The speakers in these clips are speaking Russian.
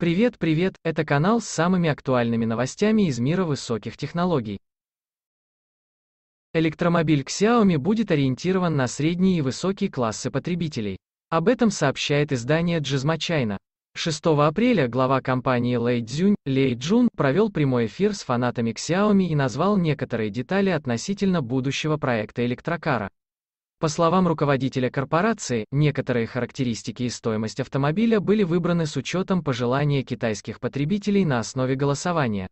Привет, привет, это канал с самыми актуальными новостями из мира высоких технологий. Электромобиль Xiaomi будет ориентирован на средние и высокие классы потребителей. Об этом сообщает издание Джизмачайна. 6 апреля глава компании Лэй Цзюнь, Лей Джун, провел прямой эфир с фанатами Xiaomi и назвал некоторые детали относительно будущего проекта электрокара. По словам руководителя корпорации, некоторые характеристики и стоимость автомобиля были выбраны с учетом пожелания китайских потребителей на основе голосования.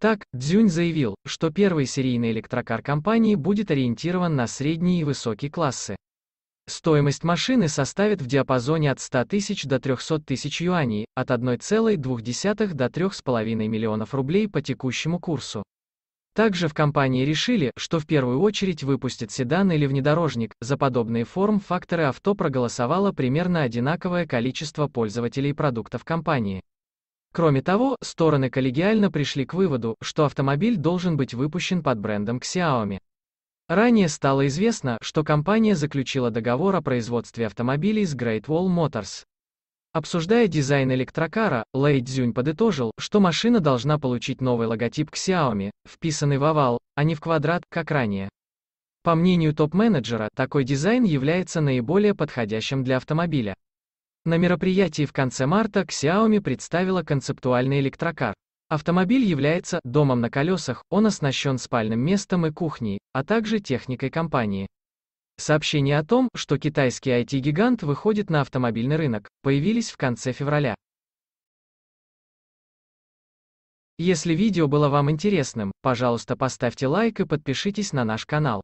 Так, Цзюнь заявил, что первый серийный электрокар компании будет ориентирован на средние и высокие классы. Стоимость машины составит в диапазоне от 100 тысяч до 300 тысяч юаней, от 1,2 до 3,5 миллионов рублей по текущему курсу. Также в компании решили, что в первую очередь выпустят седан или внедорожник, за подобные форм-факторы авто проголосовало примерно одинаковое количество пользователей продуктов компании. Кроме того, стороны коллегиально пришли к выводу, что автомобиль должен быть выпущен под брендом Xiaomi. Ранее стало известно, что компания заключила договор о производстве автомобилей с Great Wall Motors. Обсуждая дизайн электрокара, Лэй Цзюнь подытожил, что машина должна получить новый логотип Xiaomi, вписанный в овал, а не в квадрат, как ранее. По мнению топ-менеджера, такой дизайн является наиболее подходящим для автомобиля. На мероприятии в конце марта Xiaomi представила концептуальный электрокар. Автомобиль является «домом на колесах», он оснащен спальным местом и кухней, а также техникой компании. Сообщения о том, что китайский IT-гигант выходит на автомобильный рынок, появились в конце февраля. Если видео было вам интересным, пожалуйста поставьте лайк и подпишитесь на наш канал.